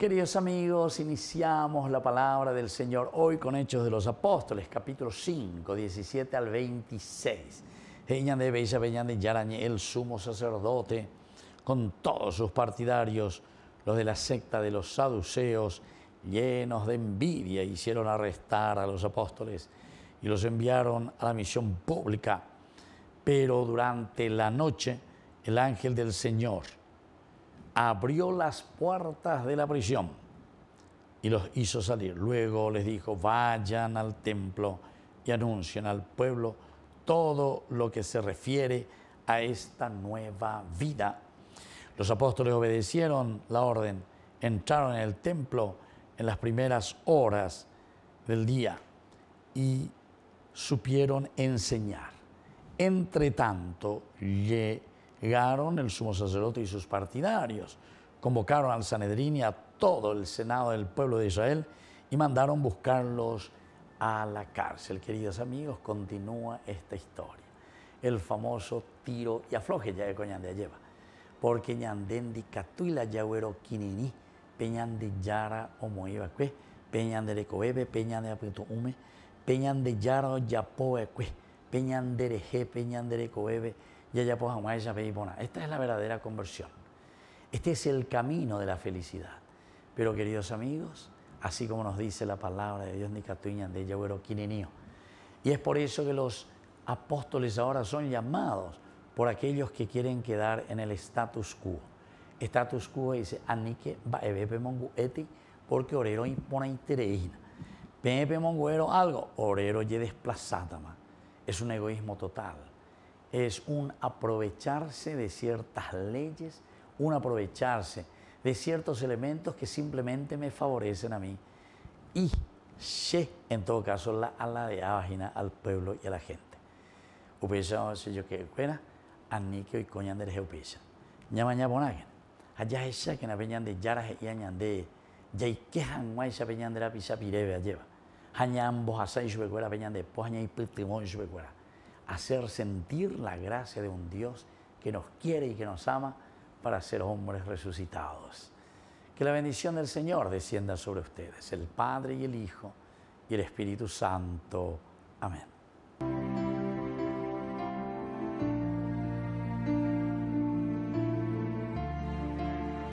Queridos amigos, iniciamos la palabra del Señor hoy con Hechos de los Apóstoles, capítulo 5, 17 al 26. de Bella de Yarañe, el sumo sacerdote, con todos sus partidarios, los de la secta de los saduceos, llenos de envidia, hicieron arrestar a los apóstoles y los enviaron a la misión pública. Pero durante la noche, el ángel del Señor abrió las puertas de la prisión y los hizo salir. Luego les dijo, vayan al templo y anuncien al pueblo todo lo que se refiere a esta nueva vida. Los apóstoles obedecieron la orden, entraron en el templo en las primeras horas del día y supieron enseñar. Entre tanto, le Llegaron el sumo sacerdote y sus partidarios, convocaron al Sanedrín y a todo el Senado del pueblo de Israel y mandaron buscarlos a la cárcel. Queridos amigos, continúa esta historia. El famoso tiro y afloje ya de Coñandea lleva. Porque ñandendi catuila yagüero quinini, peñande yara omoibacue, peñande recobebe, peñande peñan de yara yapoe Peñanderecoebe, Esta es la verdadera conversión. Este es el camino de la felicidad. Pero queridos amigos, así como nos dice la palabra de Dios, Nicatuñan de Y es por eso que los apóstoles ahora son llamados por aquellos que quieren quedar en el status quo. Status quo dice, porque orero impona intereína. Pepe monguero algo, orero ye desplazatama es un egoísmo total, es un aprovecharse de ciertas leyes, un aprovecharse de ciertos elementos que simplemente me favorecen a mí y se, en todo caso, la, a la de vagina al pueblo y a la gente. Upesa, sé yo que cuena, anique y coñan del geupesa. mañana bonagen. Allá esa que na peñan de yaraj y añande, ya y quejan esa peñan de la pisa pireve lleva. Hacer sentir la gracia de un Dios que nos quiere y que nos ama para ser hombres resucitados. Que la bendición del Señor descienda sobre ustedes, el Padre y el Hijo y el Espíritu Santo. Amén.